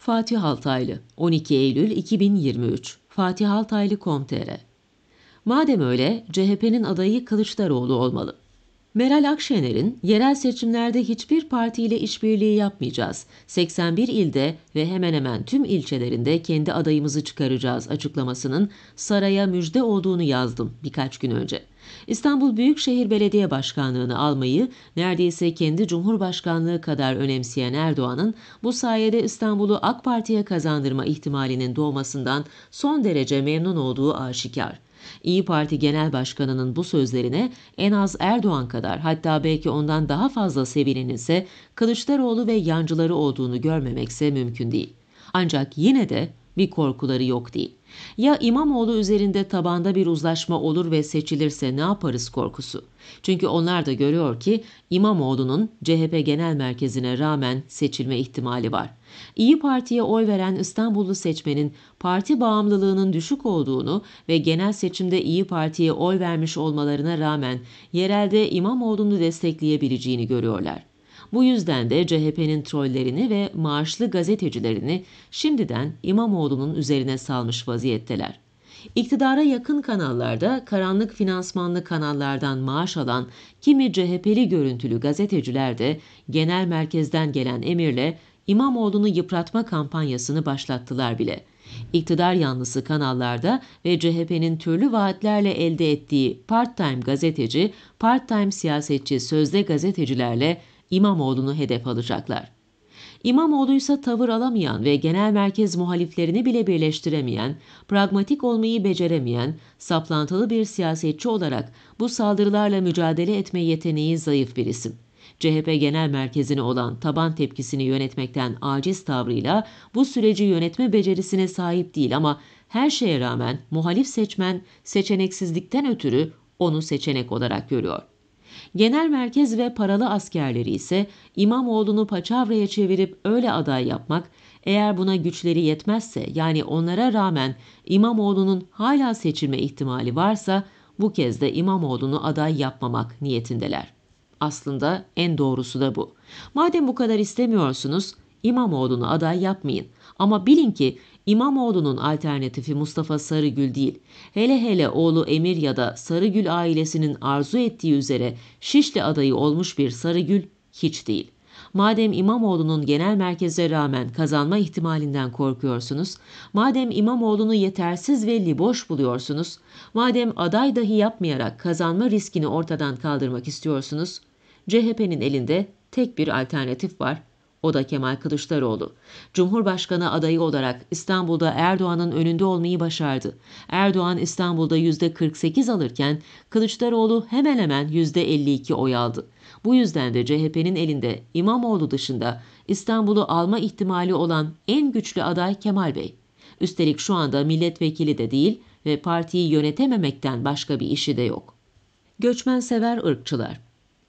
Fatih Altaylı 12 Eylül 2023 Fatih Altaylı fatihaltaylı.com.tr Madem öyle CHP'nin adayı Kılıçdaroğlu olmalı. Meral Akşener'in yerel seçimlerde hiçbir partiyle işbirliği yapmayacağız. 81 ilde ve hemen hemen tüm ilçelerinde kendi adayımızı çıkaracağız açıklamasının saraya müjde olduğunu yazdım birkaç gün önce. İstanbul Büyükşehir Belediye Başkanlığını almayı neredeyse kendi Cumhurbaşkanlığı kadar önemseyen Erdoğan'ın bu sayede İstanbul'u AK Parti'ye kazandırma ihtimalinin doğmasından son derece memnun olduğu aşikar. İyi Parti Genel Başkanı'nın bu sözlerine en az Erdoğan kadar hatta belki ondan daha fazla sevilen ise Kılıçdaroğlu ve yancıları olduğunu görmemekse mümkün değil. Ancak yine de bir korkuları yok değil. Ya İmamoğlu üzerinde tabanda bir uzlaşma olur ve seçilirse ne yaparız korkusu. Çünkü onlar da görüyor ki İmamoğlu'nun CHP genel merkezine rağmen seçilme ihtimali var. İyi Parti'ye oy veren İstanbullu seçmenin parti bağımlılığının düşük olduğunu ve genel seçimde İyi Parti'ye oy vermiş olmalarına rağmen yerelde İmamoğlu'nu destekleyebileceğini görüyorlar. Bu yüzden de CHP'nin trollerini ve maaşlı gazetecilerini şimdiden İmamoğlu'nun üzerine salmış vaziyetteler. İktidara yakın kanallarda karanlık finansmanlı kanallardan maaş alan kimi CHP'li görüntülü gazeteciler de genel merkezden gelen emirle İmamoğlu'nu yıpratma kampanyasını başlattılar bile. İktidar yanlısı kanallarda ve CHP'nin türlü vaatlerle elde ettiği part-time gazeteci, part-time siyasetçi sözde gazetecilerle İmamoğlu'nu hedef alacaklar. İmamoğlu ise tavır alamayan ve genel merkez muhaliflerini bile birleştiremeyen, pragmatik olmayı beceremeyen, saplantılı bir siyasetçi olarak bu saldırılarla mücadele etme yeteneği zayıf bir isim. CHP genel merkezine olan taban tepkisini yönetmekten aciz tavrıyla bu süreci yönetme becerisine sahip değil ama her şeye rağmen muhalif seçmen seçeneksizlikten ötürü onu seçenek olarak görüyor. Genel merkez ve paralı askerleri ise İmamoğlu'nu paçavraya çevirip öyle aday yapmak, eğer buna güçleri yetmezse yani onlara rağmen İmamoğlu'nun hala seçilme ihtimali varsa bu kez de İmamoğlu'nu aday yapmamak niyetindeler. Aslında en doğrusu da bu. Madem bu kadar istemiyorsunuz, İmamoğlu'nu aday yapmayın. Ama bilin ki İmamoğlu'nun alternatifi Mustafa Sarıgül değil. Hele hele oğlu Emir ya da Sarıgül ailesinin arzu ettiği üzere Şişli adayı olmuş bir Sarıgül hiç değil. Madem İmamoğlu'nun genel merkeze rağmen kazanma ihtimalinden korkuyorsunuz, madem İmamoğlu'nu yetersiz ve liboş buluyorsunuz, madem aday dahi yapmayarak kazanma riskini ortadan kaldırmak istiyorsunuz, CHP'nin elinde tek bir alternatif var o da Kemal Kılıçdaroğlu. Cumhurbaşkanı adayı olarak İstanbul'da Erdoğan'ın önünde olmayı başardı. Erdoğan İstanbul'da %48 alırken Kılıçdaroğlu hemen hemen %52 oy aldı. Bu yüzden de CHP'nin elinde İmamoğlu dışında İstanbul'u alma ihtimali olan en güçlü aday Kemal Bey. Üstelik şu anda milletvekili de değil ve partiyi yönetememekten başka bir işi de yok. Göçmen sever ırkçılar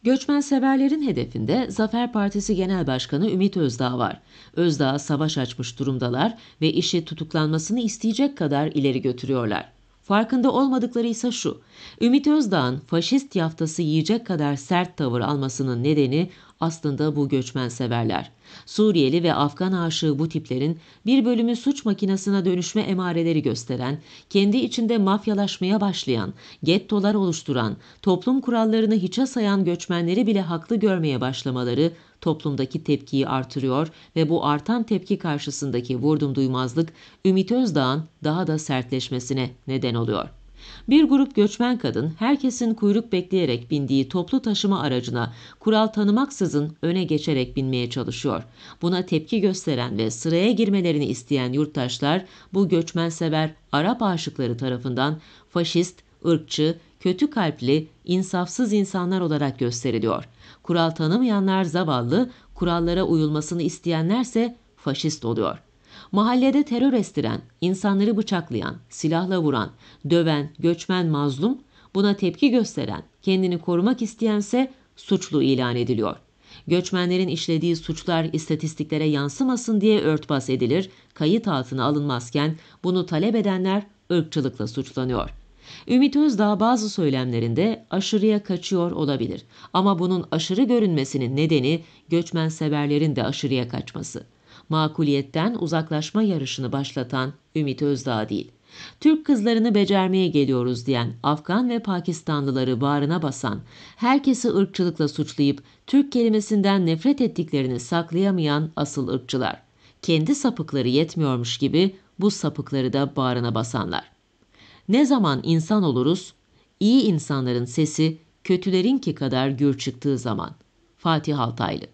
Göçmen severlerin hedefinde Zafer Partisi Genel Başkanı Ümit Özdağ var. Özdağ savaş açmış durumdalar ve işi tutuklanmasını isteyecek kadar ileri götürüyorlar. Farkında olmadıkları ise şu, Ümit Özdağ'ın faşist yaftası yiyecek kadar sert tavır almasının nedeni aslında bu göçmen severler. Suriyeli ve Afgan aşığı bu tiplerin bir bölümü suç makinasına dönüşme emareleri gösteren, kendi içinde mafyalaşmaya başlayan, gettolar oluşturan, toplum kurallarını hiçe sayan göçmenleri bile haklı görmeye başlamaları toplumdaki tepkiyi artırıyor ve bu artan tepki karşısındaki vurdum duymazlık Ümit Özdağ'ın daha da sertleşmesine neden oluyor. Bir grup göçmen kadın herkesin kuyruk bekleyerek bindiği toplu taşıma aracına kural tanımaksızın öne geçerek binmeye çalışıyor. Buna tepki gösteren ve sıraya girmelerini isteyen yurttaşlar bu göçmensever Arap aşıkları tarafından faşist, ırkçı, kötü kalpli, insafsız insanlar olarak gösteriliyor. Kural tanımayanlar zavallı, kurallara uyulmasını isteyenlerse faşist oluyor.'' Mahallede terör estiren, insanları bıçaklayan, silahla vuran, döven, göçmen mazlum, buna tepki gösteren, kendini korumak isteyense suçlu ilan ediliyor. Göçmenlerin işlediği suçlar istatistiklere yansımasın diye örtbas edilir, kayıt altına alınmazken bunu talep edenler ırkçılıkla suçlanıyor. Ümit Özdağ bazı söylemlerinde aşırıya kaçıyor olabilir ama bunun aşırı görünmesinin nedeni göçmen severlerin de aşırıya kaçması makuliyetten uzaklaşma yarışını başlatan Ümit Özdağ değil. Türk kızlarını becermeye geliyoruz diyen Afgan ve Pakistanlıları bağrına basan, herkesi ırkçılıkla suçlayıp Türk kelimesinden nefret ettiklerini saklayamayan asıl ırkçılar. Kendi sapıkları yetmiyormuş gibi bu sapıkları da bağrına basanlar. Ne zaman insan oluruz? İyi insanların sesi kötülerinki kadar gür çıktığı zaman. Fatih Altaylı